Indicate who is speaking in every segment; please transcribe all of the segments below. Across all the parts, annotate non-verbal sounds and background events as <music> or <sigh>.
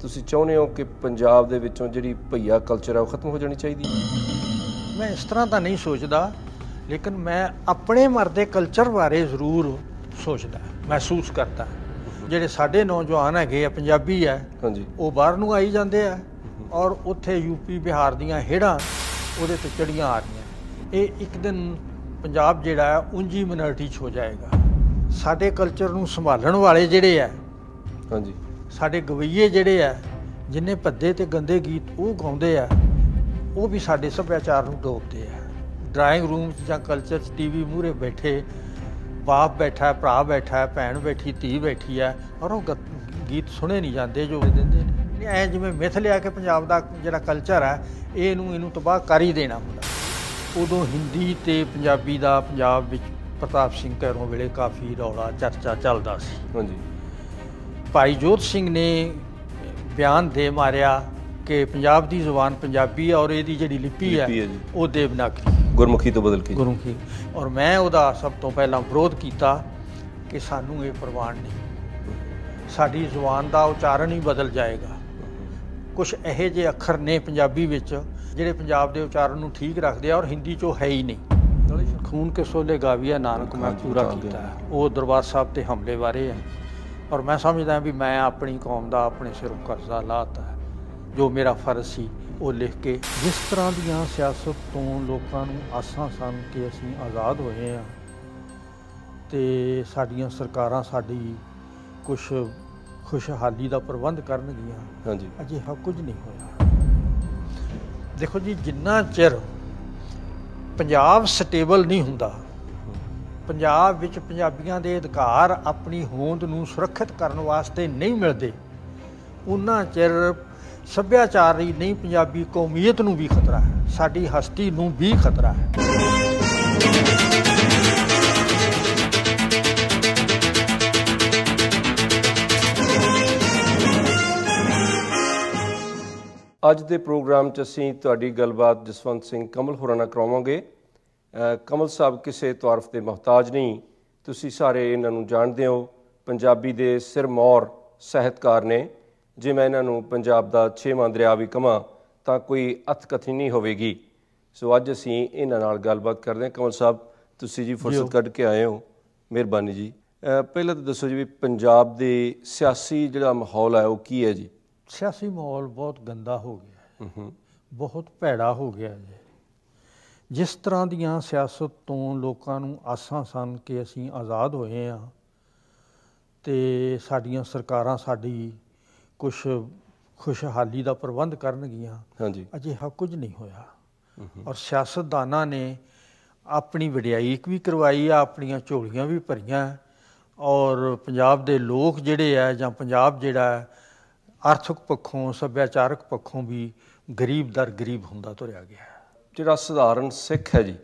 Speaker 1: ਤੁਸੀਂ ਚਾਹੁੰਦੇ ਹੋ ਕਿ ਪੰਜਾਬ ਦੇ ਵਿੱਚੋਂ ਜਿਹੜੀ ਭਈਆ ਕਲਚਰ ਆ ਉਹ ਖਤਮ ਹੋ ਜਾਣੀ ਚਾਹੀਦੀ
Speaker 2: ਮੈਂ ਇਸ ਤਰ੍ਹਾਂ ਤਾਂ ਨਹੀਂ ਸੋਚਦਾ ਲੇਕਿਨ ਮੈਂ ਆਪਣੇ ਮਰਦੇ ਕਲਚਰ ਬਾਰੇ ਜ਼ਰੂਰ ਸੋਚਦਾ ਮਹਿਸੂਸ ਕਰਦਾ ਜਿਹੜੇ ਸਾਡੇ ਨੌਜਵਾਨ ਹੈਗੇ ਆ ਪੰਜਾਬੀ ਆ ਉਹ ਬਾਹਰ ਨੂੰ ਆਈ ਜਾਂਦੇ ਆ ਔਰ ਉੱਥੇ ਯੂਪੀ ਬਿਹਾਰ ਦੀਆਂ ਹੇੜਾਂ ਉਹਦੇ ਤੇ ਚੜੀਆਂ ਆ ਰਹੀਆਂ ਇਹ ਇੱਕ ਦਿਨ ਪੰਜਾਬ ਜਿਹੜਾ ਹੈ ਉਂਜੀ ਮਿਨੋਰਟੀ ਚ ਹੋ ਜਾਏਗਾ ਸਾਡੇ ਕਲਚਰ ਨੂੰ ਸੰਭਾਲਣ ਵਾਲੇ ਜਿਹੜੇ ਆ ਹਾਂਜੀ ਸਾਡੇ ਗਵਈਏ ਜਿਹੜੇ ਆ ਜਿੰਨੇ ਭੱਦੇ ਤੇ ਗੰਦੇ ਗੀਤ ਉਹ ਗਾਉਂਦੇ ਆ ਉਹ ਵੀ ਸਾਡੇ ਸੱਭਿਆਚਾਰ ਨੂੰ ਡੋਬਦੇ ਆ ਡਰਾਇੰਗ ਰੂਮ 'ਚ ਜਾਂ ਕਲਚਰ 'ਚ ਟੀਵੀ ਮੂਰੇ ਬੈਠੇ ਬਾਪ ਬੈਠਾ ਹੈ ਭਰਾ ਬੈਠਾ ਹੈ ਭੈਣ ਬੈਠੀ ਧੀ ਬੈਠੀ ਆ ਔਰ ਉਹ ਗੀਤ ਸੁਣੇ ਨਹੀਂ ਜਾਂਦੇ ਜੋ ਦਿੰਦੇ ਨੇ ਐ ਜਿਵੇਂ ਮਿਥ ਲਿਆ ਕਿ ਪੰਜਾਬ ਦਾ ਜਿਹੜਾ ਕਲਚਰ ਆ ਇਹ ਨੂੰ ਇਹਨੂੰ ਤਬਾਹ ਕਰ ਹੀ ਦੇਣਾ ਹੁੰਦਾ ਉਦੋਂ ਹਿੰਦੀ ਤੇ ਪੰਜਾਬੀ ਦਾ ਪੰਜਾਬ ਵਿੱਚ ਪ੍ਰਤਾਪ ਸਿੰਘ ਕਰੋਂ ਵੇਲੇ ਕਾਫੀ ਰੌਲਾ ਚਰਚਾ ਚੱਲਦਾ ਸੀ ਹਾਂਜੀ ਭਾਈ ਜੋਤ ਸਿੰਘ ਨੇ ਬਿਆਨ ਦੇ ਮਾਰਿਆ ਕਿ ਪੰਜਾਬ ਦੀ ਜ਼ੁਬਾਨ ਪੰਜਾਬੀ ਔਰ ਇਹਦੀ ਜਿਹੜੀ ਲਿਪੀ ਹੈ ਉਹ ਦੇਵਨਾਗਰੀ
Speaker 1: ਗੁਰਮੁਖੀ ਤੋਂ ਬਦਲ ਕੇ ਗੁਰਮੁਖੀ
Speaker 2: ਔਰ ਮੈਂ ਉਹਦਾ ਸਭ ਤੋਂ ਪਹਿਲਾਂ ਵਿਰੋਧ ਕੀਤਾ ਕਿ ਸਾਨੂੰ ਇਹ ਪ੍ਰਵਾਨ ਨਹੀਂ ਸਾਡੀ ਜ਼ੁਬਾਨ ਦਾ ਉਚਾਰਨ ਹੀ ਬਦਲ ਜਾਏਗਾ ਕੁਝ ਇਹੋ ਜਿਹੇ ਅੱਖਰ ਨੇ ਪੰਜਾਬੀ ਵਿੱਚ ਜਿਹੜੇ ਪੰਜਾਬ ਦੇ ਉਚਾਰਨ ਨੂੰ ਠੀਕ ਰੱਖਦੇ ਆ ਔਰ ਹਿੰਦੀ 'ਚੋਂ ਹੈ ਹੀ ਨਹੀਂ ਖੂਨ ਕੇ ਸੋਲੇ ਗਾਵੀਆ ਨਾਨਕ ਮੈਂ ਪੂਰਾ ਕੀਤਾ ਉਹ ਦਰਬਾਰ ਸਾਹਿਬ ਤੇ ਹਮਲੇ ਬਾਰੇ ਆ ਔਰ ਮੈਂ ਸਮਝਦਾ ਵੀ ਮੈਂ ਆਪਣੀ ਕੌਮ ਦਾ ਆਪਣੇ ਉੱਪਰ ਕਰਜ਼ਾ ਲਾਤਾ ਜੋ ਮੇਰਾ ਫਰਜ਼ ਸੀ ਉਹ ਲਿਖ ਕੇ ਜਿਸ ਤਰ੍ਹਾਂ ਦੀਆਂ ਸਿਆਸਤ ਤੋਂ ਲੋਕਾਂ ਨੂੰ ਆਸਾਂ ਸਨ ਕਿ ਅਸੀਂ ਆਜ਼ਾਦ ਹੋਏ ਆ ਤੇ ਸਾਡੀਆਂ ਸਰਕਾਰਾਂ ਸਾਡੀ ਕੁਝ ਖੁਸ਼ਹਾਲੀ ਦਾ ਪ੍ਰਬੰਧ ਕਰਨਗੀਆਂ ਹਾਂਜੀ ਅਜੇ ਹਾ ਕੁਝ ਨਹੀਂ ਹੋਇਆ ਦੇਖੋ ਜੀ ਜਿੰਨਾ ਚਿਰ ਪੰਜਾਬ ਸਟੇਬਲ ਨਹੀਂ ਹੁੰਦਾ ਪੰਜਾਬ ਵਿੱਚ ਪੰਜਾਬੀਆਂ ਦੇ ਅਧਿਕਾਰ ਆਪਣੀ ਹੋਂਦ ਨੂੰ ਸੁਰੱਖਿਅਤ ਕਰਨ ਵਾਸਤੇ ਨਹੀਂ ਮਿਲਦੇ ਉਹਨਾਂ ਚਿਰ ਸੱਭਿਆਚਾਰ ਲਈ ਨਹੀਂ ਪੰਜਾਬੀ ਕੌਮੀਅਤ ਨੂੰ ਵੀ ਖਤਰਾ ਹੈ ਸਾਡੀ ਹਸਤੀ ਨੂੰ ਵੀ ਖਤਰਾ ਹੈ
Speaker 1: ਅੱਜ ਦੇ ਪ੍ਰੋਗਰਾਮ 'ਚ ਅਸੀਂ ਤੁਹਾਡੀ ਗੱਲਬਾਤ ਜਸਵੰਤ ਸਿੰਘ ਕਮਲ ਹੋਰਾਂ ਨਾਲ ਕਰਾਵਾਂਗੇ ਕਮਲ ਸਾਹਿਬ ਕਿਸੇ ਤਾਰਫ ਦੇ ਮਹਤਾਜ ਨਹੀਂ ਤੁਸੀਂ ਸਾਰੇ ਇਹਨਾਂ ਨੂੰ ਜਾਣਦੇ ਹੋ ਪੰਜਾਬੀ ਦੇ ਸਿਰਮੌਰ ਸਹਿਤਕਾਰ ਨੇ ਜੇ ਮੈਂ ਇਹਨਾਂ ਨੂੰ ਪੰਜਾਬ ਦਾ ਛੇਵਾਂ ਦਰਿਆ ਵੀ ਕਮਾ ਤਾਂ ਕੋਈ ਅਤਕਥੀ ਨਹੀਂ ਹੋਵੇਗੀ ਸੋ ਅੱਜ ਅਸੀਂ ਇਹਨਾਂ ਨਾਲ ਗੱਲਬਾਤ ਕਰਦੇ ਹਾਂ ਕਮਲ ਸਾਹਿਬ ਤੁਸੀਂ ਜੀ ਫੁਰਸਤ ਕੱਢ ਕੇ ਆਏ ਹੋ ਮਿਹਰਬਾਨੀ ਜੀ ਪਹਿਲਾਂ ਤਾਂ ਦੱਸੋ ਜੀ ਵੀ ਪੰਜਾਬ ਦੇ ਸਿਆਸੀ ਜਿਹੜਾ ਮਾਹੌਲ ਹੈ ਉਹ ਕੀ ਹੈ ਜੀ
Speaker 2: ਸਿਆਸੀ ਮਾਹੌਲ ਬਹੁਤ ਗੰਦਾ ਹੋ ਗਿਆ ਹੈ ਬਹੁਤ ਭੈੜਾ ਹੋ ਗਿਆ ਜੀ ਜਿਸ ਤਰ੍ਹਾਂ ਦੀਆਂ ਸਿਆਸਤ ਤੋਂ ਲੋਕਾਂ ਨੂੰ ਆਸਾਂ ਸਨ ਕਿ ਅਸੀਂ ਆਜ਼ਾਦ ਹੋਏ ਆ ਤੇ ਸਾਡੀਆਂ ਸਰਕਾਰਾਂ ਸਾਡੀ ਕੁਝ ਖੁਸ਼ਹਾਲੀ ਦਾ ਪ੍ਰਬੰਧ ਕਰਨਗੀਆਂ ਹਾਂਜੀ ਅਜੇ ਹਾ ਕੁਝ ਨਹੀਂ ਹੋਇਆ ਔਰ ਸਿਆਸਤਦਾਨਾਂ ਨੇ ਆਪਣੀ ਵਡਿਆਈ ਵੀ ਕਰਵਾਈ ਆ ਆਪਣੀਆਂ ਝੋਲੀਆਂ ਵੀ ਭਰੀਆਂ ਔਰ ਪੰਜਾਬ ਦੇ ਲੋਕ ਜਿਹੜੇ ਆ ਜਾਂ ਪੰਜਾਬ ਜਿਹੜਾ ਆਰਥਿਕ ਪੱਖੋਂ ਸੱਭਿਆਚਾਰਕ ਪੱਖੋਂ ਵੀ ਗਰੀਬ ਦਰ ਗਰੀਬ ਹੁੰਦਾ ਤੁਰਿਆ ਗਿਆ
Speaker 1: ਜਿਹੜਾ ਸਧਾਰਨ ਸਿੱਖ ਹੈ ਜੀ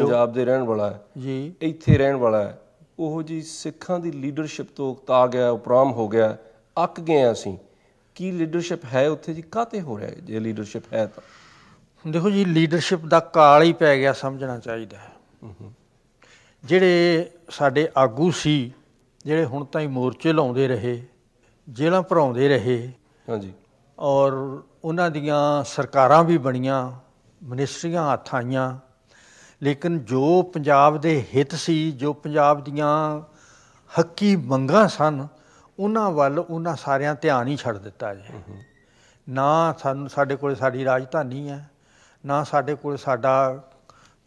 Speaker 1: ਪੰਜਾਬ ਦੇ ਰਹਿਣ ਵਾਲਾ ਹੈ ਜੀ ਇੱਥੇ ਰਹਿਣ ਵਾਲਾ ਹੈ ਉਹ ਜੀ ਸਿੱਖਾਂ ਦੀ ਲੀਡਰਸ਼ਿਪ ਤੋਂ ਉਕਤਾ ਗਿਆ ਉਪਰਾਮ ਹੋ ਗਿਆ ਅੱਕ ਗਏ ਅਸੀਂ
Speaker 2: ਕੀ ਲੀਡਰਸ਼ਿਪ ਹੈ ਉੱਥੇ ਜੀ ਕਾਤੇ ਹੋ ਰਿਹਾ ਜੇ ਲੀਡਰਸ਼ਿਪ ਹੈ ਤਾਂ ਦੇਖੋ ਜੀ ਲੀਡਰਸ਼ਿਪ ਦਾ ਕਾਲ ਹੀ ਪੈ ਗਿਆ ਸਮਝਣਾ ਚਾਹੀਦਾ ਹੈ ਜਿਹੜੇ ਸਾਡੇ ਆਗੂ ਸੀ ਜਿਹੜੇ ਹੁਣ ਤਾਂ ਹੀ ਮੋਰਚੇ ਲਾਉਂਦੇ ਰਹੇ ਜੇਲ੍ਹਾਂ ਭਰਾਉਂਦੇ ਰਹੇ ਹਾਂਜੀ ਔਰ ਉਹਨਾਂ ਦੀਆਂ ਸਰਕਾਰਾਂ ਵੀ ਬਣੀਆਂ ਮਨਿਸਟਰੀਆਂ ਹੱਥ ਆਈਆਂ ਲੇਕਿਨ ਜੋ ਪੰਜਾਬ ਦੇ ਹਿੱਤ ਸੀ ਜੋ ਪੰਜਾਬ ਦੀਆਂ ਹੱਕੀ ਮੰਗਾਂ ਸਨ ਉਹਨਾਂ ਵੱਲ ਉਹਨਾਂ ਸਾਰਿਆਂ ਧਿਆਨ ਹੀ ਛੱਡ ਦਿੱਤਾ ਜੀ ਨਾ ਸਾਨੂੰ ਸਾਡੇ ਕੋਲ ਸਾਡੀ ਰਾਜਧਾਨੀ ਹੈ ਨਾ ਸਾਡੇ ਕੋਲ ਸਾਡਾ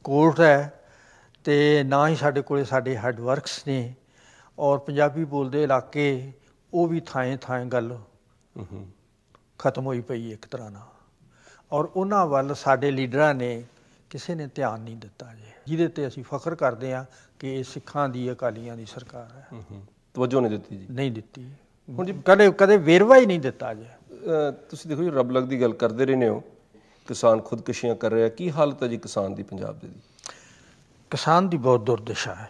Speaker 2: ਕੋਰਟ ਹੈ ਤੇ ਨਾ ਹੀ ਸਾਡੇ ਕੋਲ ਸਾਡੇ ਹੈੱਡ ਵਰਕਸ ਨੇ ਔਰ ਪੰਜਾਬੀ ਬੋਲਦੇ ਇਲਾਕੇ ਉਹ ਵੀ ਥਾਂ ਥਾਂ ਗੱਲ ਖਤਮ ਹੋਈ ਪਈ ਇੱਕ ਤਰ੍ਹਾਂ ਨਾਲ ਔਰ ਉਹਨਾਂ ਵੱਲ ਸਾਡੇ ਲੀਡਰਾਂ ਨੇ ਕਿਸੇ ਨੇ ਧਿਆਨ ਨਹੀਂ ਦਿੱਤਾ ਜੀ ਜਿਹਦੇ ਤੇ ਅਸੀਂ ਫਖਰ ਕਰਦੇ ਆ ਕਿ ਇਹ ਸਿੱਖਾਂ ਦੀ ਅਕਾਲੀਆਂ ਦੀ ਸਰਕਾਰ ਹੈ
Speaker 1: ਤਵੱਜੋ ਨਹੀਂ ਦਿੱਤੀ ਜੀ ਨਹੀਂ ਦਿੱਤੀ
Speaker 2: ਹੁਣ ਜੀ ਕਦੇ ਕਦੇ ਵੇਰਵਾ ਹੀ ਨਹੀਂ ਦਿੱਤਾ ਜੀ
Speaker 1: ਤੁਸੀਂ ਦੇਖੋ ਜੀ ਰੱਬ ਲਗ ਦੀ ਗੱਲ ਕਰਦੇ ਰਹੇ ਨੇ ਹੋ ਕਿਸਾਨ ਖੁਦਕਸ਼ੀਆਂ ਕਰ ਰਿਹਾ ਕੀ ਹਾਲਤ ਹੈ ਜੀ
Speaker 2: ਕਿਸਾਨ ਦੀ ਪੰਜਾਬ ਦੇ ਦੀ ਕਿਸਾਨ ਦੀ ਬਹੁਤ ਦੁਰਦਸ਼ਾ ਹੈ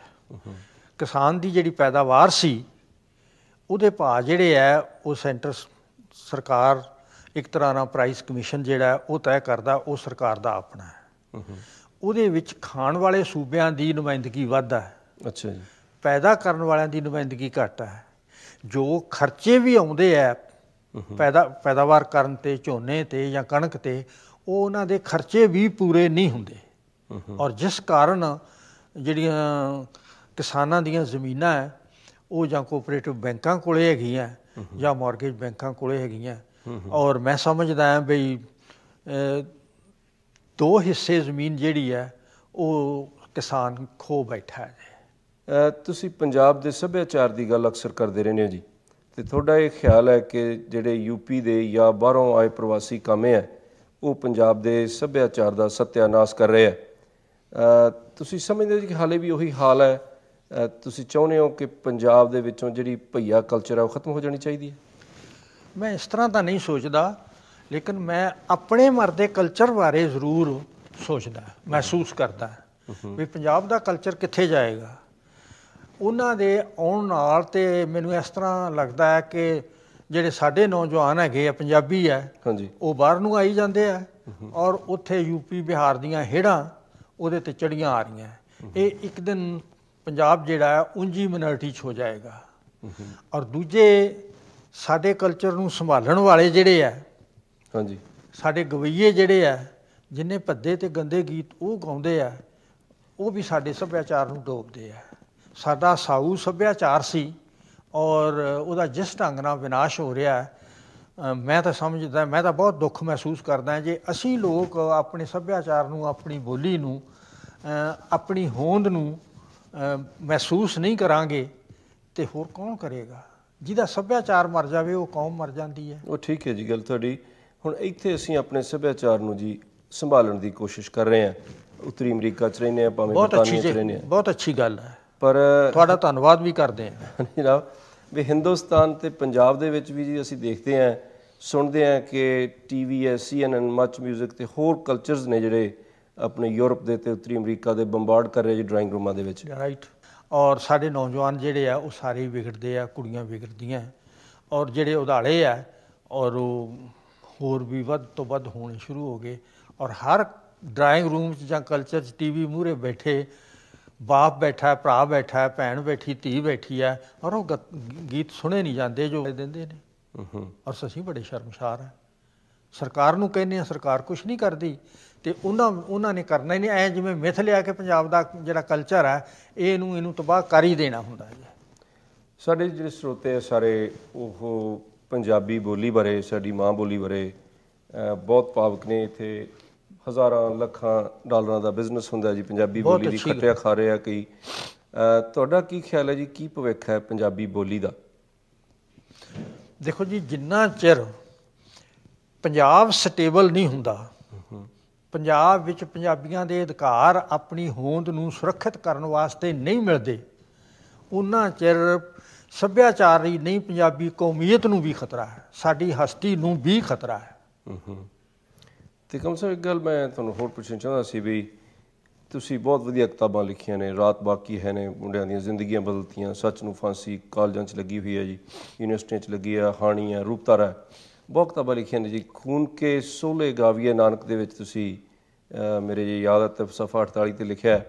Speaker 2: ਕਿਸਾਨ ਦੀ ਜਿਹੜੀ ਪੈਦਾਵਾਰ ਸੀ ਉਹਦੇ ਭਾਅ ਜਿਹੜੇ ਆ ਉਹ ਸੈਂਟਰ ਸਰਕਾਰ ਇੱਕ ਤਰ੍ਹਾਂ ਨਾਲ ਪ੍ਰਾਈਸ ਕਮਿਸ਼ਨ ਜਿਹੜਾ ਉਹ ਤੈਅ ਕਰਦਾ ਉਹ ਸਰਕਾਰ ਦਾ ਆਪਣਾ ਹੈ ਉਹਦੇ ਵਿੱਚ ਖਾਣ ਵਾਲੇ ਸੂਬਿਆਂ ਦੀ ਨੁਮਾਇੰਦਗੀ ਵੱਧ ਹੈ ਅੱਛਾ ਜੀ ਪੈਦਾ ਕਰਨ ਵਾਲਿਆਂ ਦੀ ਨੁਮਾਇੰਦਗੀ ਘੱਟ ਹੈ ਜੋ ਖਰਚੇ ਵੀ ਆਉਂਦੇ ਆ ਪੈਦਾ ਪੈਦਾਵਾਰ ਕਰਨ ਤੇ ਝੋਨੇ ਤੇ ਜਾਂ ਕਣਕ ਤੇ ਉਹ ਉਹਨਾਂ ਦੇ ਖਰਚੇ ਵੀ ਪੂਰੇ ਨਹੀਂ ਹੁੰਦੇ ਔਰ ਜਿਸ ਕਾਰਨ ਜਿਹੜੀਆਂ ਕਿਸਾਨਾਂ ਦੀਆਂ ਜ਼ਮੀਨਾਂ ਹੈ ਉਹ ਜਾਂ ਕੋਆਪਰੇਟਿਵ ਬੈਂਕਾਂ ਕੋਲੇ ਹੈਗੀਆਂ ਜਾਂ ਮਾਰਗੇਜ ਬੈਂਕਾਂ ਕੋਲੇ ਹੈਗੀਆਂ ਔਰ ਮੈਂ ਸਮਝਦਾ ਹਾਂ ਬਈ ਦੋ ਹਿੱਸੇ ਜ਼ਮੀਨ ਜਿਹੜੀ ਹੈ ਉਹ ਕਿਸਾਨ ਖੋ ਬੈਠਾ ਹੈ ਤੁਸੀਂ
Speaker 1: ਪੰਜਾਬ ਦੇ ਸੱਭਿਆਚਾਰ ਦੀ ਗੱਲ ਅਕਸਰ ਕਰਦੇ ਰਹਿੰਦੇ ਹੋ ਜੀ ਤੇ ਤੁਹਾਡਾ ਇਹ ਖਿਆਲ ਹੈ ਕਿ ਜਿਹੜੇ ਯੂਪੀ ਦੇ ਜਾਂ ਬਾਹਰੋਂ ਆਏ ਪ੍ਰਵਾਸੀ ਕਾਮੇ ਆ ਉਹ ਪੰਜਾਬ ਦੇ ਸੱਭਿਆਚਾਰ ਦਾ ਸਤਿਆਨਾਸ਼ ਕਰ ਰਹੇ ਆ ਤੁਸੀਂ ਸਮਝਦੇ ਹੋ ਕਿ ਹਾਲੇ ਵੀ ਉਹੀ ਹਾਲ ਹੈ ਤੁਸੀਂ ਚਾਹੁੰਦੇ ਹੋ ਕਿ ਪੰਜਾਬ ਦੇ ਵਿੱਚੋਂ ਜਿਹੜੀ ਭਈਆ ਕਲਚਰ ਹੈ ਉਹ ਖਤਮ ਹੋ ਜਾਣੀ ਚਾਹੀਦੀ ਹੈ
Speaker 2: ਮੈਂ ਇਸ ਤਰ੍ਹਾਂ ਤਾਂ ਨਹੀਂ ਸੋਚਦਾ ਲੇਕਿਨ ਮੈਂ ਆਪਣੇ ਮਰਦੇ ਕਲਚਰ ਬਾਰੇ ਜ਼ਰੂਰ ਸੋਚਦਾ ਮਹਿਸੂਸ ਕਰਦਾ ਵੀ ਪੰਜਾਬ ਦਾ ਕਲਚਰ ਕਿੱਥੇ ਜਾਏਗਾ ਉਹਨਾਂ ਦੇ ਆਉਣ ਨਾਲ ਤੇ ਮੈਨੂੰ ਇਸ ਤਰ੍ਹਾਂ ਲੱਗਦਾ ਹੈ ਕਿ ਜਿਹੜੇ ਸਾਡੇ ਨੌਜਵਾਨ ਹੈਗੇ ਆ ਪੰਜਾਬੀ ਆ ਉਹ ਬਾਹਰ ਨੂੰ ਆਈ ਜਾਂਦੇ ਆ ਔਰ ਉੱਥੇ ਯੂਪੀ ਬਿਹਾਰ ਦੀਆਂ ਹੇੜਾਂ ਉਹਦੇ ਤੇ ਚੜੀਆਂ ਆ ਰਹੀਆਂ ਇਹ ਇੱਕ ਦਿਨ ਪੰਜਾਬ ਜਿਹੜਾ ਹੈ ਉਂਜੀ ਮਿਨੋਰਟੀ ਚ ਹੋ ਜਾਏਗਾ ਔਰ ਦੂਜੇ ਸਾਡੇ ਕਲਚਰ ਨੂੰ ਸੰਭਾਲਣ ਵਾਲੇ ਜਿਹੜੇ ਆ ਹਾਂਜੀ ਸਾਡੇ ਗਵਈਏ ਜਿਹੜੇ ਆ ਜਿੰਨੇ ਭੱਦੇ ਤੇ ਗੰਦੇ ਗੀਤ ਉਹ ਗਾਉਂਦੇ ਆ ਉਹ ਵੀ ਸਾਡੇ ਸੱਭਿਆਚਾਰ ਨੂੰ ਡੋਬਦੇ ਆ ਸਾਡਾ ਸਾਊ ਸੱਭਿਆਚਾਰ ਸੀ ਔਰ ਉਹਦਾ ਜਿਸ ਢੰਗ ਨਾਲ ਵਿਨਾਸ਼ ਹੋ ਰਿਹਾ ਮੈਂ ਤਾਂ ਸਮਝਦਾ ਮੈਂ ਤਾਂ ਬਹੁਤ ਦੁੱਖ ਮਹਿਸੂਸ ਕਰਦਾ ਜੇ ਅਸੀਂ ਲੋਕ ਆਪਣੇ ਸੱਭਿਆਚਾਰ ਨੂੰ ਆਪਣੀ ਬੋਲੀ ਨੂੰ ਆਪਣੀ ਹੋਂਦ ਨੂੰ ਮਹਿਸੂਸ ਨਹੀਂ ਕਰਾਂਗੇ ਤੇ ਹੋਰ ਕੌਣ ਕਰੇਗਾ ਜਿਹਦਾ ਸੱਭਿਆਚਾਰ ਮਰ ਜਾਵੇ ਉਹ ਕੌਮ ਮਰ ਜਾਂਦੀ ਹੈ
Speaker 1: ਉਹ ਠੀਕ ਹੈ ਜੀ ਗੱਲ ਤੁਹਾਡੀ ਹੁਣ ਇੱਥੇ ਅਸੀਂ ਆਪਣੇ ਸੱਭਿਆਚਾਰ ਨੂੰ ਜੀ ਸੰਭਾਲਣ ਦੀ ਕੋਸ਼ਿਸ਼ ਕਰ ਰਹੇ ਹਾਂ ਉੱਤਰੀ ਅਮਰੀਕਾ ਚ ਰਹਿੰਦੇ ਆ ਭਾਵੇਂ ਬਹੁਤ ਚ ਰਹਿੰਦੇ ਆ
Speaker 2: ਬਹੁਤ ਅੱਛੀ ਗੱਲ ਹੈ ਪਰ ਤੁਹਾਡਾ ਧੰਨਵਾਦ
Speaker 1: ਵੀ ਕਰਦੇ ਆ <laughs> ਜਨਾਬ ਵੀ ਹਿੰਦੁਸਤਾਨ ਤੇ ਪੰਜਾਬ ਦੇ ਵਿੱਚ ਵੀ ਜੀ ਅਸੀਂ ਦੇਖਦੇ ਆ ਸੁਣਦੇ ਆ ਕਿ ਟੀਵੀ ਐ ਸੀਐਨਐਨ ਮੱਚ 뮤직 ਤੇ ਹੋਰ ਕਲਚਰਸ ਨੇ ਜਿਹੜੇ ਆਪਣੇ ਯੂਰਪ ਦੇ ਤੇ ਉੱਤਰੀ ਅਮਰੀਕਾ ਦੇ ਬੰਬਾਰਡ ਕਰ ਰਹੇ ਜੀ ਡਰਾਇੰਗ ਰੂਮਾਂ ਦੇ ਵਿੱਚ
Speaker 2: ਰਾਈਟ ਔਰ ਸਾਡੇ ਨੌਜਵਾਨ ਜਿਹੜੇ ਆ ਉਹ ਸਾਰੇ ਵਿਗੜਦੇ ਆ ਕੁੜੀਆਂ ਵਿਗੜਦੀਆਂ ਔਰ ਜਿਹੜੇ ਉਧਾਲੇ ਆ ਔਰ ਉਹ ਹੋਰ ਵੀ ਵੱਧ ਤੋਂ ਵੱਧ ਹੋਣੇ ਸ਼ੁਰੂ ਹੋ ਗਏ ਔਰ ਹਰ ਡਰਾਇੰਗ ਰੂਮ 'ਚ ਜਾਂ ਕਲਚਰ 'ਚ ਟੀਵੀ ਮੂਰੇ ਬੈਠੇ ਬਾਪ ਬੈਠਾ ਭਰਾ ਬੈਠਾ ਭੈਣ ਬੈਠੀ ਧੀ ਬੈਠੀ ਆ ਔਰ ਉਹ ਗੀਤ ਸੁਣੇ ਨਹੀਂ ਜਾਂਦੇ ਜੋ ਦਿੰਦੇ ਨੇ ਔਰ ਸਸੀ ਬੜੇ ਸ਼ਰਮਸ਼ਾਰ ਆ ਸਰਕਾਰ ਨੂੰ ਕਹਿੰਦੇ ਆ ਸਰਕਾਰ ਕੁਝ ਨਹੀਂ ਕਰਦੀ ਤੇ ਉਹਨਾਂ ਉਹਨਾਂ ਨੇ ਕਰਨਾ ਹੀ ਨਹੀਂ ਐ ਜਿਵੇਂ ਮਿਥ ਲਿਆ ਕਿ ਪੰਜਾਬ ਦਾ ਜਿਹੜਾ ਕਲਚਰ ਹੈ ਇਹ ਨੂੰ ਇਹਨੂੰ ਤਬਾਹ ਕਰ ਹੀ ਦੇਣਾ ਹੁੰਦਾ ਹੈ
Speaker 1: ਸਾਡੇ ਜਿਹੜੇ ਸਰੋਤੇ ਆ ਸਾਰੇ ਉਹ ਪੰਜਾਬੀ ਬੋਲੀ ਬਾਰੇ ਸਾਡੀ ਮਾਂ ਬੋਲੀ ਬਾਰੇ ਬਹੁਤ ਭਾਵਕ ਨੇ ਇੱਥੇ ਹਜ਼ਾਰਾਂ ਲੱਖਾਂ ਡਾਲਰਾਂ ਦਾ ਬਿਜ਼ਨਸ ਹੁੰਦਾ ਜੀ ਪੰਜਾਬੀ ਬੋਲੀ ਦੀ ਖੱਟਿਆ ਖਾ ਰਿਹਾ ਕਈ ਤੁਹਾਡਾ ਕੀ ਖਿਆਲ ਹੈ ਜੀ ਕੀ ਭਵਿੱਖ ਹੈ ਪੰਜਾਬੀ ਬੋਲੀ ਦਾ
Speaker 2: ਦੇਖੋ ਜੀ ਜਿੰਨਾ ਚਿਰ ਪੰਜਾਬ ਸਟੇਬਲ ਨਹੀਂ ਹੁੰਦਾ ਪੰਜਾਬ ਵਿੱਚ ਪੰਜਾਬੀਆਂ ਦੇ ਅਧਿਕਾਰ ਆਪਣੀ ਹੋਂਦ ਨੂੰ ਸੁਰੱਖਿਅਤ ਕਰਨ ਵਾਸਤੇ ਨਹੀਂ ਮਿਲਦੇ ਉਹਨਾਂ ਚਿਰ ਸੱਭਿਆਚਾਰ ਲਈ ਨਹੀਂ ਪੰਜਾਬੀ ਕੌਮੀਅਤ ਨੂੰ ਵੀ ਖਤਰਾ ਹੈ ਸਾਡੀ ਹਸਤੀ ਨੂੰ ਵੀ ਖਤਰਾ ਹੈ
Speaker 1: ਤੇ ਕਮ ਸੇ ਇੱਕ ਗੱਲ ਮੈਂ ਤੁਹਾਨੂੰ ਹੋਰ ਪੁੱਛਣਾ ਚਾਹੁੰਦਾ ਸੀ ਵੀ ਤੁਸੀਂ ਬਹੁਤ ਵਧੀਆ ਕਿਤਾਬਾਂ ਲਿਖੀਆਂ ਨੇ ਰਾਤ ਬਾਕੀ ਹੈ ਨੇ ਮੁੰਡਿਆਂ ਦੀਆਂ ਜ਼ਿੰਦਗੀਆਂ ਬਦਲਤੀਆਂ ਸੱਚ ਨੂੰ ਫਾਂਸੀ ਕਾਲਜਾਂ 'ਚ ਲੱਗੀ ਹੋਈ ਹੈ ਜੀ ਯੂਨੀਵਰਸਿਟੀਆਂ 'ਚ ਲੱਗੀ ਆ ਹਾਣੀ ਆ ਰੂਪਤਾਰਾ ਬਹੁਤ ਕਿਤਾਬਾਂ ਲਿਖੀਆਂ ਨੇ ਜੀ ਖੂਨ ਕੇ ਸੋਲੇ ਗਾਵੀਏ ਨਾਨਕ ਦੇ ਵਿੱਚ ਤੁਸੀਂ ਮੇਰੇ ਜੀ ਯਾਦ ਹੈ ਸਫਾ 48 ਤੇ ਲਿਖਿਆ ਹੈ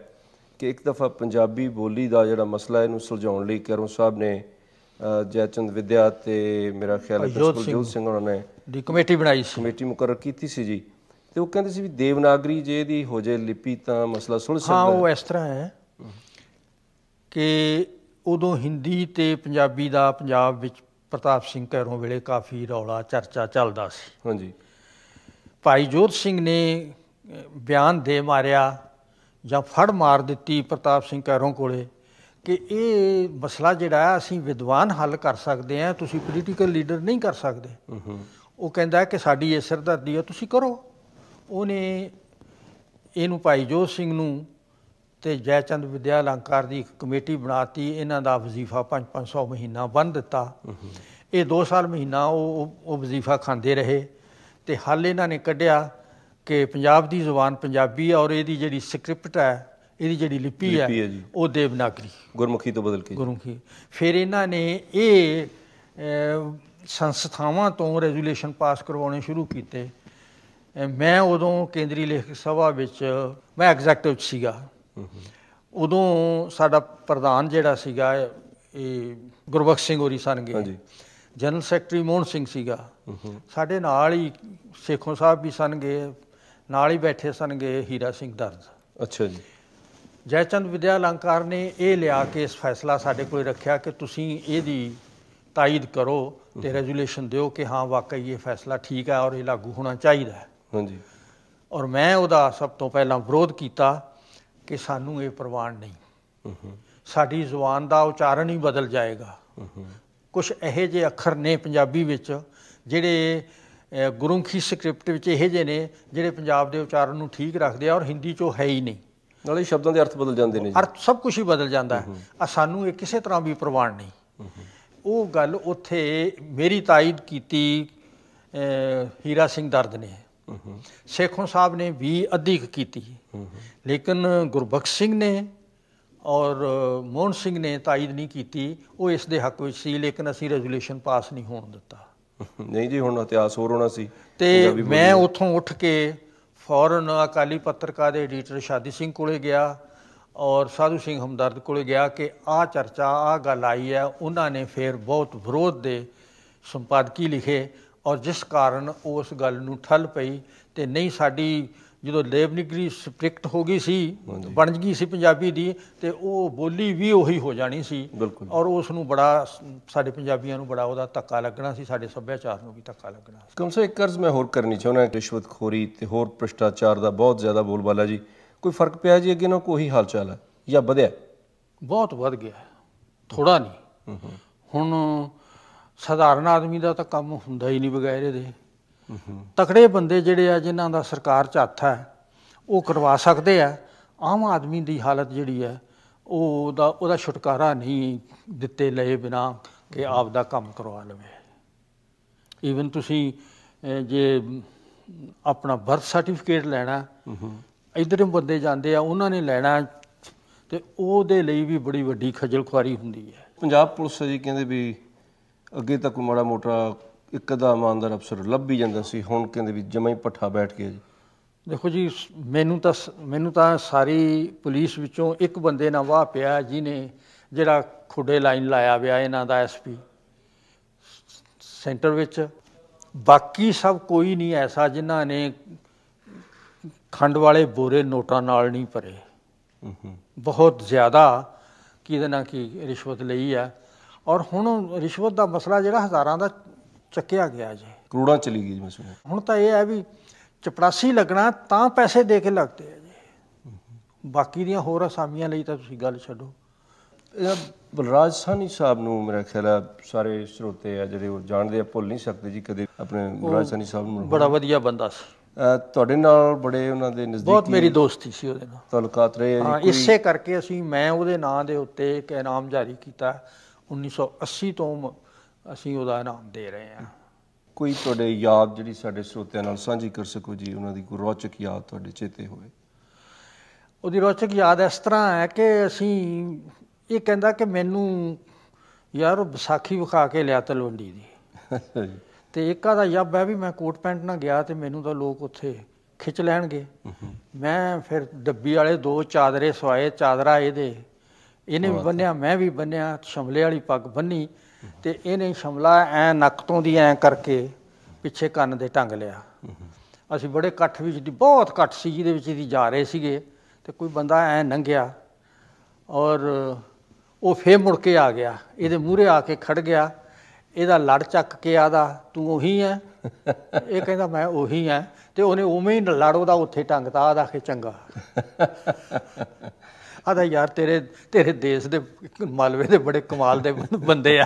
Speaker 1: ਕਿ ਇੱਕ ਦਫਾ ਪੰਜਾਬੀ ਬੋਲੀ ਦਾ ਜਿਹੜਾ ਮਸਲਾ ਇਹਨੂੰ ਸੁਲਝਾਉਣ ਲਈ ਕਰੋ ਸਾਹਿਬ ਨੇ ਜੈਚੰਦ ਵਿਦਿਆ ਤੇ ਮੇਰਾ ਖਿਆਲ ਹੈ ਜੋਤ ਸਿੰਘ ਉਹਨਾਂ ਨੇ ਦੀ ਕਮੇਟੀ ਬਣਾਈ ਸੀ ਕਮੇਟੀ ਮੁਕਰਰ ਕੀਤੀ ਸੀ ਜੀ ਤੇ ਉਹ ਕਹਿੰਦੇ ਸੀ ਵੀ ਦੇਵਨਾਗਰੀ ਜੇ ਦੀ ਹੋ ਜੇ ਲਿਪੀ ਤਾਂ
Speaker 2: ਮਸਲਾ ਸੁਲਝ ਸਕਦਾ ਹਾਂ ਉਹ ਇਸ ਤਰ੍ਹਾਂ ਹੈ ਕਿ ਉਦੋਂ ਹਿੰਦੀ ਤੇ ਪੰਜਾਬੀ ਦਾ ਪੰਜਾਬ ਵਿੱਚ ਪ੍ਰਤਾਪ ਸਿੰਘ ਕੈਰੋਂ ਵੇਲੇ ਕਾਫੀ ਰੌਲਾ ਚਰਚਾ ਚੱਲਦਾ ਸੀ ਹਾਂਜੀ ਭਾਈ ਜੋਤ ਸਿੰਘ ਨੇ ਬਿਆਨ ਦੇ ਮਾਰਿਆ ਜਾਂ ਫੜ ਮਾਰ ਦਿੱਤੀ ਪ੍ਰਤਾਪ ਸਿੰਘ ਕੈਰੋਂ ਕੋਲੇ ਕਿ ਇਹ ਮਸਲਾ ਜਿਹੜਾ ਅਸੀਂ ਵਿਦਵਾਨ ਹੱਲ ਕਰ ਸਕਦੇ ਆ ਤੁਸੀਂ ਪੋਲੀਟੀਕਲ ਲੀਡਰ ਨਹੀਂ ਕਰ ਸਕਦੇ ਉਹ ਕਹਿੰਦਾ ਕਿ ਸਾਡੀ ਇਹ ਸਰਦਾਰੀ ਹੈ ਤੁਸੀਂ ਕਰੋ ਉਹਨੇ ਇਹਨੂੰ ਭਾਈ ਜੋਤ ਸਿੰਘ ਨੂੰ ਤੇ ਜੈਚੰਦ ਵਿਦਿਆ ਅਲੰਕਾਰ ਦੀ ਇੱਕ ਕਮੇਟੀ ਬਣਾਤੀ ਇਹਨਾਂ ਦਾ ਵਜ਼ੀਫਾ 5-500 ਮਹੀਨਾ ਬੰਨ ਦਿੱਤਾ ਇਹ 2 ਸਾਲ ਮਹੀਨਾ ਉਹ ਉਹ ਵਜ਼ੀਫਾ ਖਾਂਦੇ ਰਹੇ ਤੇ ਹਾਲ ਇਹਨਾਂ ਨੇ ਕੱਢਿਆ ਕਿ ਪੰਜਾਬ ਦੀ ਜ਼ੁਬਾਨ ਪੰਜਾਬੀ ਔਰ ਇਹਦੀ ਜਿਹੜੀ ਸਕ੍ਰਿਪਟ ਹੈ ਇਹਦੀ ਜਿਹੜੀ ਲਿਪੀ ਹੈ ਉਹ ਦੇਵਨਾਗਰੀ ਗੁਰਮੁਖੀ ਤੋਂ ਬਦਲ ਕੇ ਗੁਰਮੁਖੀ ਫਿਰ ਇਹਨਾਂ ਨੇ ਇਹ ਸੰਸਥਾਵਾਂ ਤੋਂ ਰੈਜ਼ੋਲੂਸ਼ਨ ਪਾਸ ਕਰਵਾਉਣੇ ਸ਼ੁਰੂ ਕੀਤੇ ਮੈਂ ਉਦੋਂ ਕੇਂਦਰੀ ਲੇਖਕ ਸਭਾ ਵਿੱਚ ਮੈਂ ਐਗਜ਼ੈਕਟਿਵ ਸੀਗਾ ਉਦੋਂ ਸਾਡਾ ਪ੍ਰਧਾਨ ਜਿਹੜਾ ਸੀਗਾ ਇਹ ਗੁਰਬਖਸ਼ ਸਿੰਘ ਹੋਰੀ ਸਨਗੇ ਜਨਰਲ ਸੈਕਟਰੀ ਮੋਹਨ ਸਿੰਘ ਸੀਗਾ ਸਾਡੇ ਨਾਲ ਹੀ ਸੇਖੋਂ ਸਾਹਿਬ ਵੀ ਸਨਗੇ ਨਾਲ ਹੀ ਬੈਠੇ ਸਨਗੇ ਹੀਰਾ ਸਿੰਘ ਦਰਦ ਅੱਛਾ ਜੀ ਜੈਚੰਦ ਵਿਦਿਆ ਅਲੰਕਾਰ ਨੇ ਇਹ ਲਿਆ ਕੇ ਇਸ ਫੈਸਲਾ ਸਾਡੇ ਕੋਲ ਰੱਖਿਆ ਕਿ ਤੁਸੀਂ ਇਹਦੀ ਤਾਇਦ ਕਰੋ ਤੇ ਰੈਜ਼ੋਲੂਸ਼ਨ ਦਿਓ ਕਿ ਹਾਂ ਵਾਕਈ ਇਹ ਫੈਸਲਾ ਠੀਕ ਹੈ ਔਰ ਇਹ ਲਾਗੂ ਹੋਣਾ ਚਾਹੀਦਾ ਹੈ ਹਾਂਜੀ ਔਰ ਮੈਂ ਉਹਦਾ ਸਭ ਤੋਂ ਪਹਿਲਾਂ ਵਿਰੋਧ ਕੀਤਾ ਕਿ ਸਾਨੂੰ ਇਹ ਪ੍ਰਵਾਨ ਨਹੀਂ ਸਾਡੀ ਜ਼ੁਬਾਨ ਦਾ ਉਚਾਰਨ ਹੀ ਬਦਲ ਜਾਏਗਾ ਕੁਝ ਇਹੋ ਜਿਹੇ ਅੱਖਰ ਨੇ ਪੰਜਾਬੀ ਵਿੱਚ ਜਿਹੜੇ ਗੁਰਮੁਖੀ ਸਕ੍ਰਿਪਟ ਵਿੱਚ ਇਹੋ ਜਿਹੇ ਨੇ ਜਿਹੜੇ ਪੰਜਾਬ ਦੇ ਉਚਾਰਨ ਨੂੰ ਠੀਕ ਰੱਖਦੇ ਆ ਔਰ ਹਿੰਦੀ 'ਚੋਂ ਹੈ ਹੀ ਨਹੀਂ ਨਾਲੇ ਸ਼ਬਦਾਂ ਦੇ ਅਰਥ ਬਦਲ ਜਾਂਦੇ ਨੇ ਜੀ ਅਰਥ ਸਭ ਕੁਝ ਹੀ ਬਦਲ ਜਾਂਦਾ ਹੈ ਆ ਸਾਨੂੰ ਇਹ ਕਿਸੇ ਤਰ੍ਹਾਂ ਵੀ ਪ੍ਰਵਾਨ ਨਹੀਂ ਉਹ ਗੱਲ ਉੱਥੇ ਮੇਰੀ ਤਾਇਦ ਕੀਤੀ ਹੀਰਾ ਸਿੰਘ ਦਰਦ ਨੇ ਸੇਖੋਂ ਸਾਹਿਬ ਨੇ ਵੀ ਅਧਿਕ ਕੀਤੀ ਹੈ ਲੇਕਿਨ ਗੁਰਬਖਸ਼ ਸਿੰਘ ਨੇ ਔਰ ਮੋਹਨ ਸਿੰਘ ਨੇ ਤਾਇਦ ਨਹੀਂ ਕੀਤੀ ਉਹ ਇਸ ਦੇ ਹੱਕ ਵਿੱਚ ਸੀ ਲੇਕਿਨ ਅਸੀਂ ਰੈਜ਼ੋਲੂਸ਼ਨ ਪਾਸ ਨਹੀਂ ਹੋਣ ਦਿੱਤਾ
Speaker 1: ਨਹੀਂ ਜੀ ਹੁਣ ਇਤਿਹਾਸ ਹੋਰ ਹੋਣਾ ਸੀ ਤੇ ਮੈਂ
Speaker 2: ਉੱਥੋਂ ਉੱਠ ਕੇ ਫੌਰਨ ਅਕਾਲੀ ਪੱਤਰਕਾਰ ਦੇ ਐਡੀਟਰ ਸ਼ਾਦੀ ਸਿੰਘ ਕੋਲੇ ਗਿਆ ਔਰ ਸਾਧੂ ਸਿੰਘ ਹਮਦਰਦ ਕੋਲੇ ਗਿਆ ਕਿ ਆ ਚਰਚਾ ਆ ਗੱਲ ਆਈ ਹੈ ਉਹਨਾਂ ਨੇ ਫਿਰ ਬਹੁਤ ਵਿਰੋਧ ਦੇ ਸੰਪਾਦਕੀ ਲਿਖੇ ਔਰ ਜਿਸ ਕਾਰਨ ਉਸ ਗੱਲ ਨੂੰ ਠੱਲ ਪਈ ਤੇ ਨਹੀਂ ਸਾਡੀ ਜਦੋਂ ਲੇਬਨਿਗਰੀ ਸਪ੍ਰਿਕਟ ਹੋ ਗਈ ਸੀ ਬਣ ਗਈ ਸੀ ਪੰਜਾਬੀ ਦੀ ਤੇ ਉਹ ਬੋਲੀ ਵੀ ਉਹੀ ਹੋ ਜਾਣੀ ਸੀ ਔਰ ਉਸ ਨੂੰ ਬੜਾ ਸਾਡੇ ਪੰਜਾਬੀਆਂ ਨੂੰ ਬੜਾ ਉਹਦਾ ਧੱਕਾ ਲੱਗਣਾ ਸੀ ਸਾਡੇ ਸੱਭਿਆਚਾਰ ਨੂੰ ਵੀ ਧੱਕਾ ਲੱਗਣਾ
Speaker 1: ਸੀ ਕਮਸੇ ਇੱਕ ਕਰਜ਼ ਮੈਂ ਹੋਰ ਕਰਨੀ ਚਾਹੁੰਦਾ ਰਿਸ਼ਵਤਖੋਰੀ ਤੇ ਹੋਰ ਭ੍ਰਿਸ਼ਟਾਚਾਰ ਦਾ ਬਹੁਤ ਜ਼ਿਆਦਾ ਬੋਲਬਾਲਾ ਜੀ ਕੋਈ ਫਰਕ ਪਿਆ ਜੀ ਅੱਗੇ ਨਾਲ ਕੋਈ ਹਾਲਚਾਲ ਹੈ ਜਾਂ ਵਧਿਆ
Speaker 2: ਬਹੁਤ ਵਧ ਗਿਆ ਥੋੜਾ ਨਹੀਂ ਹੁਣ ਸਾਧਾਰਨ ਆਦਮੀ ਦਾ ਤਾਂ ਕੰਮ ਹੁੰਦਾ ਹੀ ਨਹੀਂ ਬਗੈਰ ਇਹਦੇ ਤਕੜੇ ਬੰਦੇ ਜਿਹੜੇ ਆ ਜਿਨ੍ਹਾਂ ਦਾ ਸਰਕਾਰ 'ਚ ਹੱਥ ਹੈ ਉਹ ਕਰਵਾ ਸਕਦੇ ਆ ਆਮ ਆਦਮੀ ਦੀ ਹਾਲਤ ਜਿਹੜੀ ਹੈ ਉਹ ਦਾ ਉਹਦਾ ਛੁਟਕਾਰਾ ਨਹੀਂ ਦਿੱਤੇ ਲਏ ਬਿਨਾ ਕਿ ਆਪ ਦਾ ਕੰਮ ਕਰਵਾ ਲਵੇ ਈਵਨ ਤੁਸੀਂ ਜੇ ਆਪਣਾ ਬਰਥ ਸਰਟੀਫਿਕੇਟ ਲੈਣਾ ਇਧਰੋਂ ਬੰਦੇ ਜਾਂਦੇ ਆ ਉਹਨਾਂ ਨੇ ਲੈਣਾ ਤੇ ਉਹਦੇ ਲਈ ਵੀ ਬੜੀ ਵੱਡੀ ਖਜਲਖਵਾਰੀ ਹੁੰਦੀ ਹੈ ਪੰਜਾਬ ਪੁਲਿਸ ਜੀ ਕਹਿੰਦੇ ਵੀ ਅੱਗੇ ਤਾਂ ਕੋਈ ਮਾੜਾ ਮੋਟਾ ਇੱਕ ਅਦਾ ਇਮਾਨਦਾਰ ਅਫਸਰ
Speaker 1: ਲੱਭ ਹੀ ਜਾਂਦਾ ਸੀ ਹੁਣ ਕਹਿੰਦੇ ਵੀ ਜਮਾਈ ਹੀ ਪੱਠਾ ਬੈਠ ਗਿਆ ਜੀ
Speaker 2: ਦੇਖੋ ਜੀ ਮੈਨੂੰ ਤਾਂ ਮੈਨੂੰ ਤਾਂ ਸਾਰੀ ਪੁਲਿਸ ਵਿੱਚੋਂ ਇੱਕ ਬੰਦੇ ਨਾਲ ਵਾਹ ਪਿਆ ਜਿਹਨੇ ਜਿਹੜਾ ਖੁੱਡੇ ਲਾਈਨ ਲਾਇਆ ਵਿਆ ਇਹਨਾਂ ਦਾ ਐਸਪੀ ਸੈਂਟਰ ਵਿੱਚ ਬਾਕੀ ਸਭ ਕੋਈ ਨਹੀਂ ਐਸਾ ਜਿਨ੍ਹਾਂ ਨੇ ਖੰਡ ਵਾਲੇ ਬੋਰੇ ਨੋਟਾਂ ਨਾਲ ਨਹੀਂ ਭਰੇ ਬਹੁਤ ਜ਼ਿਆਦਾ ਕਿਹਦੇ ਨਾਲ ਕੀ ਰਿਸ਼ਵਤ ਲਈ ਆ ਔਰ ਹੁਣ ਰਿਸ਼ਵਤ ਦਾ ਮਸਲਾ ਜਿਹੜਾ ਹਜ਼ਾਰਾਂ ਦਾ ਚੱਕਿਆ ਗਿਆ ਜੀ ਕਰੋੜਾਂ
Speaker 1: ਚਲੀ ਗਈ ਮੈਂ ਸੁਣਿਆ
Speaker 2: ਹੁਣ ਤਾਂ ਇਹ ਹੈ ਵੀ ਚਪੜਾਸੀ ਲੱਗਣਾ ਤਾਂ ਪੈਸੇ ਦੇ ਕੇ ਲੱਗਦੇ ਆ ਜੀ ਬਾਕੀ ਦੀਆਂ ਹੋਰ ਅਸਾਮੀਆਂ ਲਈ ਤਾਂ ਤੁਸੀਂ ਗੱਲ ਛੱਡੋ
Speaker 1: ਬਲਰਾਜ ਸਾਨੀ ਸਾਹਿਬ ਨੂੰ ਮੇਰਾ ਖਿਆਲ ਹੈ ਸਾਰੇ ਸਰੋਤੇ ਆ ਜਿਹੜੇ ਉਹ ਜਾਣਦੇ ਆ ਭੁੱਲ ਨਹੀਂ ਸਕਦੇ ਜੀ ਕਦੇ ਆਪਣੇ ਬਲਰਾਜ ਸਾਨੀ ਸਾਹਿਬ ਨੂੰ ਬੜਾ ਵਧੀਆ ਬੰਦਾ ਸੀ ਤੁਹਾਡੇ ਨਾਲ ਬੜੇ ਉਹਨਾਂ ਦੇ ਨਜ਼ਦੀਕੀ ਬਹੁਤ ਮੇਰੀ ਦੋਸਤੀ ਸੀ ਉਹਦੇ ਨਾਲ ਤਲਕਾਤ ਰਹੇ ਹਾਂ ਇਸੇ
Speaker 2: ਕਰਕੇ ਅਸੀਂ ਮੈਂ ਉਹਦੇ ਨਾਂ ਦੇ ਉੱਤੇ ਇੱਕ ਇਨਾਮ ਜਾਰੀ ਕੀਤਾ 1980 ਤੋਂ ਅਸੀਂ ਉਹਦਾ ਇਨਾਮ ਦੇ ਰਹੇ ਹਾਂ
Speaker 1: ਕੋਈ ਤੁਹਾਡੇ ਯਾਦ ਜਿਹੜੀ ਸਾਡੇ ਸਰੋਤਿਆਂ ਨਾਲ ਸਾਂਝੀ ਕਰ ਸਕੋ ਜੀ ਉਹਨਾਂ ਦੀ ਕੋਈ ਰੌਚਕ ਯਾਦ ਤੁਹਾਡੇ ਚੇਤੇ ਹੋਵੇ
Speaker 2: ਉਹਦੀ ਰੌਚਕ ਯਾਦ ਇਸ ਤਰ੍ਹਾਂ ਹੈ ਕਿ ਅਸੀਂ ਇਹ ਕਹਿੰਦਾ ਕਿ ਮੈਨੂੰ ਯਾਰ ਵਿਸਾਖੀ ਵਿਖਾ ਕੇ ਲਿਆ ਤਲਵੰਡੀ ਦੀ ਤੇ ਇੱਕਾ ਦਾ ਯੱਬ ਹੈ ਵੀ ਮੈਂ ਕੋਟ ਪੈਂਟ ਨਾਲ ਗਿਆ ਤੇ ਮੈਨੂੰ ਤਾਂ ਲੋਕ ਉੱਥੇ ਖਿੱਚ ਲੈਣਗੇ ਮੈਂ ਫਿਰ ਡੱਬੀ ਵਾਲੇ ਦੋ ਚਾਦਰੇ ਸਵਾਏ ਚਾਦਰਾ ਇਹਦੇ ਇਹਨੇ ਵੀ ਬੰਨਿਆ ਮੈਂ ਵੀ ਬੰਨਿਆ ਸ਼ਮਲੇ ਵਾਲੀ ਪੱਗ ਬੰਨੀ ਤੇ ਇਹਨੇ ਸ਼ਮਲਾ ਐ ਨੱਕ ਤੋਂ ਦੀ ਐ ਕਰਕੇ ਪਿੱਛੇ ਕੰਨ ਦੇ ਟੰਗ ਲਿਆ ਅਸੀਂ ਬੜੇ ਇਕੱਠ ਵਿੱਚ ਦੀ ਬਹੁਤ ਇਕੱਠ ਸੀ ਜਿਹਦੇ ਵਿੱਚ ਦੀ ਜਾ ਰਹੇ ਸੀਗੇ ਤੇ ਕੋਈ ਬੰਦਾ ਐ ਨੰਗਿਆ ਔਰ ਉਹ ਫੇਰ ਮੁੜ ਕੇ ਆ ਗਿਆ ਇਹਦੇ ਮੂਹਰੇ ਆ ਕੇ ਖੜ ਗਿਆ ਇਹਦਾ ਲੜ ਚੱਕ ਕੇ ਆਦਾ ਤੂੰ ਉਹੀ ਐ ਇਹ ਕਹਿੰਦਾ ਮੈਂ ਉਹੀ ਐ ਤੇ ਉਹਨੇ ਉਵੇਂ ਹੀ ਲੜ ਉਹਦਾ ਉੱਥੇ ਟੰਗਤਾ ਆਦਾ ਕਿ ਚੰਗਾ ਆਦਾ ਯਾਰ ਤੇਰੇ ਤੇਰੇ ਦੇਸ਼ ਦੇ ਮਾਲਵੇ ਦੇ ਬੜੇ ਕਮਾਲ ਦੇ ਬੰਦੇ ਆ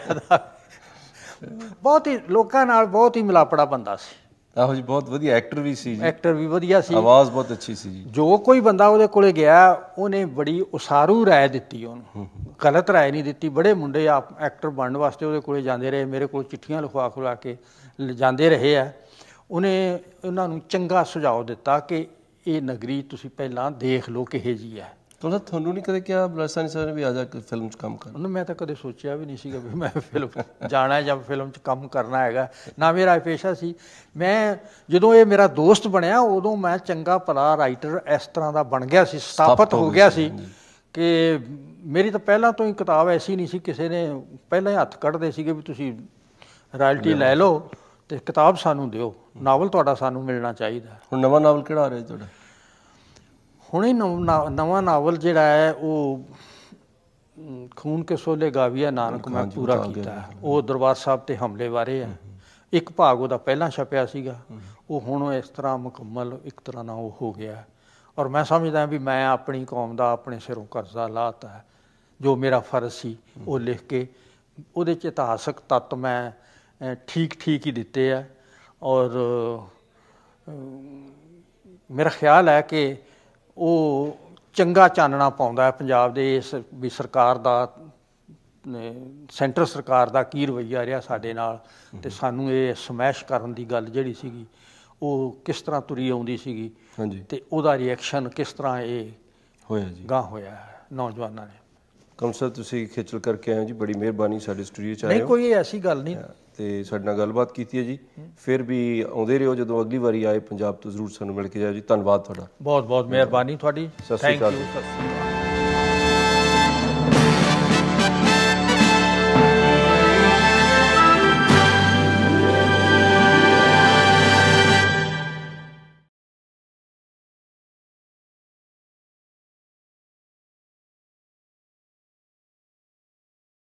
Speaker 2: ਬਹੁਤ ਹੀ ਲੋਕਾਂ ਨਾਲ ਬਹੁਤ ਹੀ ਮਿਲਾਪੜਾ ਬੰਦਾ ਸੀ ਆਹੋ ਜੀ ਬਹੁਤ ਵਧੀਆ ਐਕਟਰ ਵੀ ਸੀ ਜੀ ਐਕਟਰ ਵੀ ਵਧੀਆ ਸੀ ਆਵਾਜ਼ ਬਹੁਤ ਅੱਛੀ ਸੀ ਜੀ ਜੋ ਕੋਈ ਬੰਦਾ ਉਹਦੇ ਕੋਲੇ ਗਿਆ ਉਹਨੇ ਬੜੀ ਉਸਾਰੂ رائے ਦਿੱਤੀ ਉਹਨੂੰ ਗਲਤ رائے ਨਹੀਂ ਦਿੱਤੀ ਬੜੇ ਮੁੰਡੇ ਆ ਐਕਟਰ ਬਣਨ ਵਾਸਤੇ ਉਹਦੇ ਕੋਲੇ ਜਾਂਦੇ ਰਹੇ ਮੇਰੇ ਕੋਲ ਚਿੱਠੀਆਂ ਲਿਖਵਾ ਖੁਲਾ ਕੇ ਜਾਂਦੇ ਰਹੇ ਆ ਉਹਨੇ ਉਹਨਾਂ ਨੂੰ ਚੰਗਾ ਸੁਝਾਅ ਦਿੱਤਾ ਕਿ ਇਹ ਨਗਰੀ ਤੁਸੀਂ ਪਹਿਲਾਂ ਦੇਖ ਲਓ ਕਿਹੇ ਜੀ ਹੈ ਤੁਹਾਨੂੰ ਤੁਹਾਨੂੰ ਨਹੀਂ ਕਦੇ ਕਿਹਾ ਬਲਸਾਨੀ ਸਰ ਵੀ ਆ ਜਾ ਕੇ ਫਿਲਮ 'ਚ ਕੰਮ ਕਰਨਾ ਮੈਂ ਤਾਂ ਕਦੇ ਸੋਚਿਆ ਵੀ ਨਹੀਂ ਸੀਗਾ ਵੀ ਮੈਂ ਫਿਲਮ ਜਾਣਾ ਜਾਂ ਫਿਲਮ 'ਚ ਕੰਮ ਕਰਨਾ ਹੈਗਾ ਨਾ ਮੇਰਾ ਪੇਸ਼ਾ ਸੀ ਮੈਂ ਜਦੋਂ ਇਹ ਮੇਰਾ ਦੋਸਤ ਬਣਿਆ ਉਦੋਂ ਮੈਂ ਚੰਗਾ ਭਲਾ ਰਾਈਟਰ ਇਸ ਤਰ੍ਹਾਂ ਦਾ ਬਣ ਗਿਆ ਸੀ ਸਥਾਪਿਤ ਹੋ ਗਿਆ ਸੀ ਕਿ ਮੇਰੀ ਤਾਂ ਪਹਿਲਾਂ ਤੋਂ ਹੀ ਕਿਤਾਬ ਐਸੀ ਨਹੀਂ ਸੀ ਕਿਸੇ ਨੇ ਪਹਿਲਾਂ ਹੀ ਹੱਥ ਕੱਢਦੇ ਸੀਗੇ ਵੀ ਤੁਸੀਂ ਰਾਇਲਟੀ ਲੈ ਲਓ ਤੇ ਕਿਤਾਬ ਸਾਨੂੰ ਦਿਓ ਨਾਵਲ ਤੁਹਾਡਾ ਸਾਨੂੰ ਮਿਲਣਾ ਚਾਹੀਦਾ ਹੁਣ ਨਵਾਂ ਨਾਵਲ ਕਿਹੜਾ ਆ ਰਿਹਾ ਤੁਹਾਡਾ ਹੁਣੇ ਨਵਾਂ ਨਾਵਲ ਜਿਹੜਾ ਹੈ ਉਹ ਖੂਨ ਕੇ ਸੋਲੇ ਗਾਵੀਆ ਨਾਨਕ ਮੈਂ ਪੂਰਾ ਕੀਤਾ ਉਹ ਦਰਬਾਰ ਸਾਹਿਬ ਤੇ ਹਮਲੇ ਬਾਰੇ ਹੈ ਇੱਕ ਭਾਗ ਉਹਦਾ ਪਹਿਲਾਂ ਛਪਿਆ ਸੀਗਾ ਉਹ ਹੁਣ ਇਸ ਤਰ੍ਹਾਂ ਮੁਕੰਮਲ ਇੱਕ ਤਰ੍ਹਾਂ ਨਾਲ ਉਹ ਹੋ ਗਿਆ ਔਰ ਮੈਂ ਸਮਝਦਾ ਹਾਂ ਵੀ ਮੈਂ ਆਪਣੀ ਕੌਮ ਦਾ ਆਪਣੇ ਸਿਰੋਂ ਕਰਜ਼ਾ ਲਾਤਾ ਜੋ ਮੇਰਾ ਫਰਜ਼ ਸੀ ਉਹ ਲਿਖ ਕੇ ਉਹਦੇ ਚ ਇਤਿਹਾਸਕ ਤੱਤ ਮੈਂ ਠੀਕ ਠੀਕ ਹੀ ਦਿੱਤੇ ਆ ਔਰ ਮੇਰਾ ਖਿਆਲ ਹੈ ਕਿ ਉਹ ਚੰਗਾ ਚਾਨਣਾ ਪਾਉਂਦਾ ਹੈ ਪੰਜਾਬ ਦੇ ਇਸ ਵੀ ਸਰਕਾਰ ਦਾ ਸੈਂਟਰ ਸਰਕਾਰ ਦਾ ਕੀ ਰਵਈਆ ਰਿਹਾ ਸਾਡੇ ਨਾਲ ਤੇ ਸਾਨੂੰ ਇਹ ਸਮੈਸ਼ ਕਰਨ ਦੀ ਗੱਲ ਜਿਹੜੀ ਸੀਗੀ ਉਹ ਕਿਸ ਤਰ੍ਹਾਂ ਤੁਰੀ ਆਉਂਦੀ ਸੀਗੀ ਤੇ ਉਹਦਾ ਰਿਐਕਸ਼ਨ ਕਿਸ ਤਰ੍ਹਾਂ ਇਹ ਹੋਇਆ ਜੀ ਗਾਂ ਹੋਇਆ ਨੌਜਵਾਨਾਂ ਨੇ
Speaker 1: ਕਮ ਸਰ ਤੁਸੀਂ ਖੇਚਲ ਕਰਕੇ ਆਏ ਹੋ ਜੀ ਬੜੀ ਮਿਹਰਬਾਨੀ ਸਾਡੇ ਸਟੂਡੀਓ ਚ ਆਏ ਹੋ ਨਹੀਂ
Speaker 2: ਕੋਈ ਐਸੀ ਗੱਲ ਨਹੀਂ
Speaker 1: ਤੇ ਸਾਡੇ ਨਾਲ ਗੱਲਬਾਤ ਕੀਤੀ ਹੈ ਜੀ ਫਿਰ ਵੀ ਆਉਂਦੇ ਰਹੋ ਜਦੋਂ ਅਗਲੀ ਵਾਰੀ ਆਏ ਪੰਜਾਬ ਤੋਂ ਜ਼ਰੂਰ ਸਾਨੂੰ ਮਿਲ ਕੇ ਜਾਓ ਜੀ ਧੰਨਵਾਦ ਤੁਹਾਡਾ
Speaker 2: ਬਹੁਤ ਬਹੁਤ ਮਿਹਰਬਾਨੀ ਤੁਹਾਡੀ ਸਤਿ ਸ਼੍ਰੀ ਅਕਾਲ